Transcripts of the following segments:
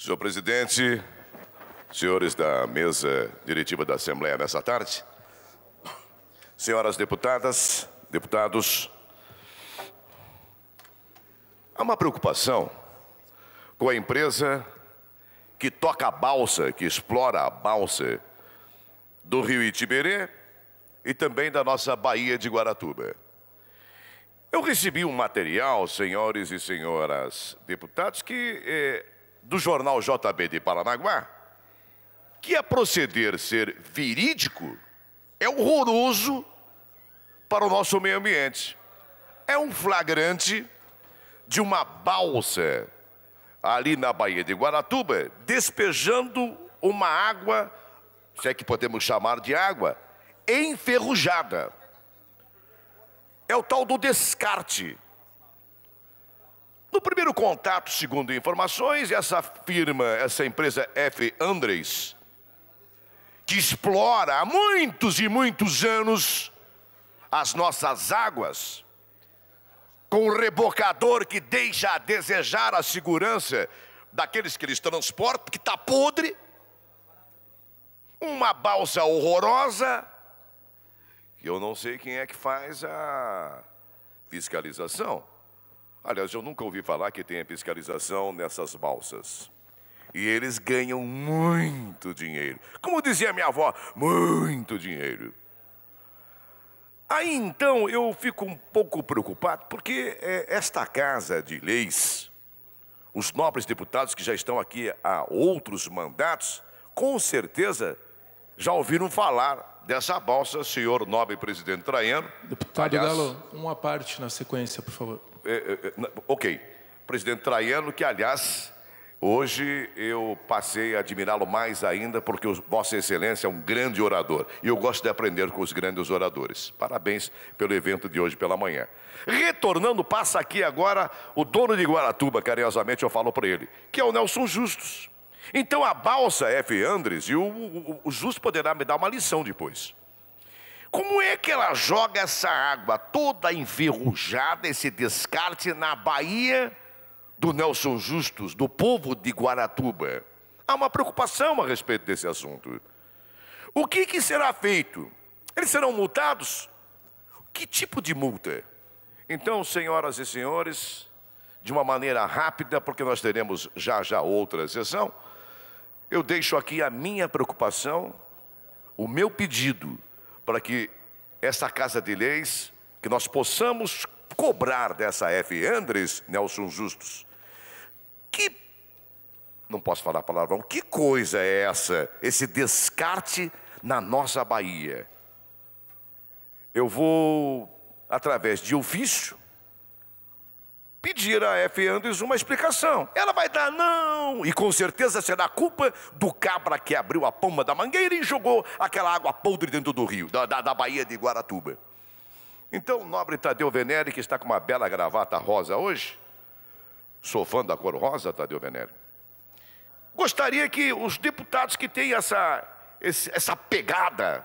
Senhor presidente, senhores da mesa diretiva da Assembleia nessa tarde, senhoras deputadas, deputados, há uma preocupação com a empresa que toca a balsa, que explora a balsa do rio Itiberê e também da nossa Baía de Guaratuba. Eu recebi um material, senhores e senhoras deputados, que eh, do jornal JB de Paranaguá, que a proceder ser verídico é horroroso para o nosso meio ambiente. É um flagrante de uma balsa ali na Baía de Guaratuba, despejando uma água, se é que podemos chamar de água, enferrujada. É o tal do descarte. No primeiro contato, segundo informações, essa firma, essa empresa F. Andres, que explora há muitos e muitos anos as nossas águas, com um rebocador que deixa a desejar a segurança daqueles que eles transportam, porque está podre, uma balsa horrorosa, que eu não sei quem é que faz a fiscalização. Aliás, eu nunca ouvi falar que tenha fiscalização nessas balsas. E eles ganham muito dinheiro. Como dizia minha avó, muito dinheiro. Aí então eu fico um pouco preocupado, porque é, esta casa de leis, os nobres deputados que já estão aqui há outros mandatos, com certeza já ouviram falar dessa balsa, senhor nobre presidente Traiano. Deputado Aliás, Galo, uma parte na sequência, por favor. É, é, é, ok, presidente Traiano, que aliás, hoje eu passei a admirá-lo mais ainda, porque Vossa Excelência é um grande orador e eu gosto de aprender com os grandes oradores. Parabéns pelo evento de hoje pela manhã. Retornando, passa aqui agora o dono de Guaratuba, carinhosamente eu falo para ele, que é o Nelson Justus. Então a balsa F. Andres, e o, o, o Justus poderá me dar uma lição depois. Como é que ela joga essa água toda enferrujada, esse descarte, na Bahia do Nelson Justus, do povo de Guaratuba? Há uma preocupação a respeito desse assunto. O que, que será feito? Eles serão multados? Que tipo de multa? Então, senhoras e senhores, de uma maneira rápida, porque nós teremos já já outra sessão, eu deixo aqui a minha preocupação, o meu pedido para que essa Casa de Leis, que nós possamos cobrar dessa F. Andres, Nelson Justus, que, não posso falar palavrão, que coisa é essa, esse descarte na nossa Bahia? Eu vou, através de ofício, pedir a F. Andrews uma explicação. Ela vai dar não, e com certeza será culpa do cabra que abriu a pomba da mangueira e jogou aquela água podre dentro do rio, da, da, da Baía de Guaratuba. Então, o nobre Tadeu Venere, que está com uma bela gravata rosa hoje, sou fã da cor rosa, Tadeu Venere, gostaria que os deputados que têm essa, essa pegada,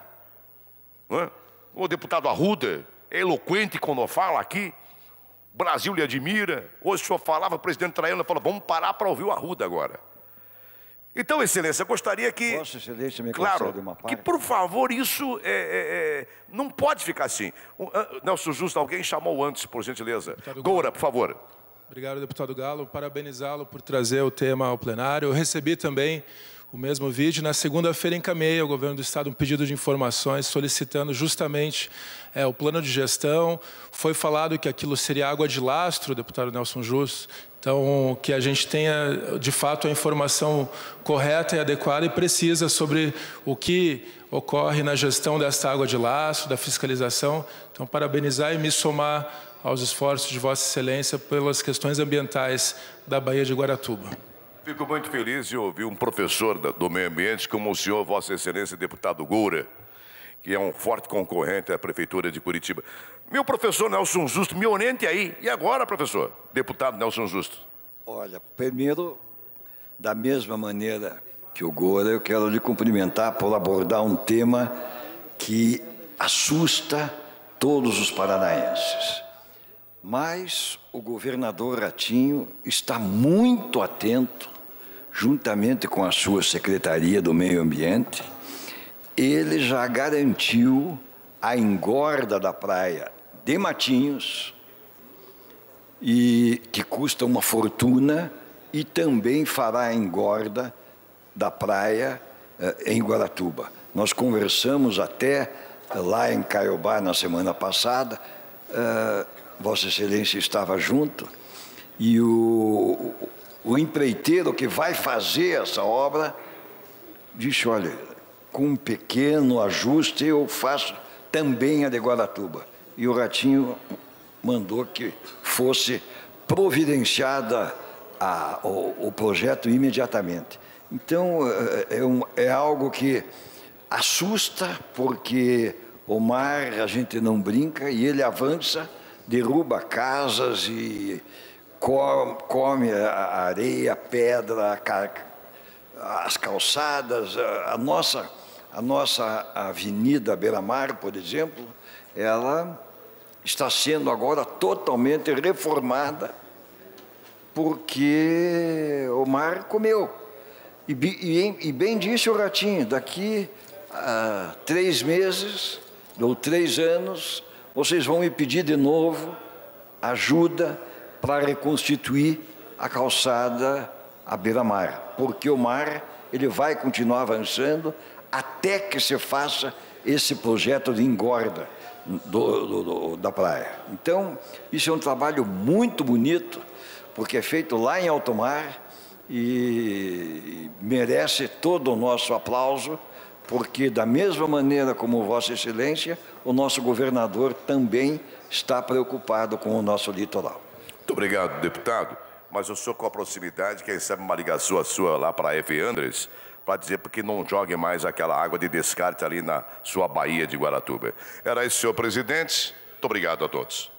é? o deputado Arruda, eloquente quando fala aqui, Brasil lhe admira. Hoje o senhor falava, o presidente Traiano falou, vamos parar para ouvir o Arruda agora. Então, Excelência, gostaria que. Vossa Excelência me claro, uma parte. que por favor isso é, é, é, não pode ficar assim. Ah, Nelson Justo, alguém chamou antes, por gentileza. Goura, por favor. Obrigado, deputado Galo. Parabenizá-lo por trazer o tema ao plenário. Eu recebi também o mesmo vídeo. Na segunda-feira, encaminhei ao governo do estado um pedido de informações solicitando justamente é, o plano de gestão. Foi falado que aquilo seria água de lastro, deputado Nelson Justo. Então, que a gente tenha de fato a informação correta e adequada e precisa sobre o que ocorre na gestão desta água de lastro, da fiscalização. Então, parabenizar e me somar aos esforços de Vossa Excelência pelas questões ambientais da Baía de Guaratuba. Fico muito feliz de ouvir um professor do meio ambiente como o senhor, Vossa Excelência, deputado Goura, que é um forte concorrente à Prefeitura de Curitiba. Meu professor Nelson Justo, me oriente aí. E agora, professor? Deputado Nelson Justo. Olha, primeiro, da mesma maneira que o Goura eu quero lhe cumprimentar por abordar um tema que assusta todos os paranaenses. Mas o governador Ratinho está muito atento juntamente com a sua Secretaria do Meio Ambiente, ele já garantiu a engorda da praia de Matinhos, e que custa uma fortuna, e também fará a engorda da praia eh, em Guaratuba. Nós conversamos até lá em Caiobá na semana passada, eh, Vossa Excelência estava junto, e o, o empreiteiro que vai fazer essa obra disse: olha, com um pequeno ajuste eu faço também a de Guaratuba. E o Ratinho mandou que fosse providenciada a, o, o, projeto imediatamente. Então, é, é um, é algo que assusta, porque o mar a gente não brinca e ele avança, derruba casas e come a areia, a pedra, a, as calçadas. A nossa, a nossa avenida Beira-Mar, por exemplo, ela está sendo agora totalmente reformada porque o mar comeu. E, e, e bem disse o Ratinho, daqui a três meses ou três anos, vocês vão me pedir de novo ajuda para reconstituir a calçada à beira-mar, porque o mar ele vai continuar avançando até que se faça esse projeto de engorda do, do, do, da praia. Então, isso é um trabalho muito bonito, porque é feito lá em alto mar e merece todo o nosso aplauso, porque da mesma maneira como Vossa Excelência, o nosso governador também está preocupado com o nosso litoral. Muito obrigado, deputado. Mas eu sou com a proximidade, quem sabe uma ligação sua lá para a F. Andres, para dizer porque não jogue mais aquela água de descarte ali na sua Baía de Guaratuba. Era isso, senhor presidente. Muito obrigado a todos.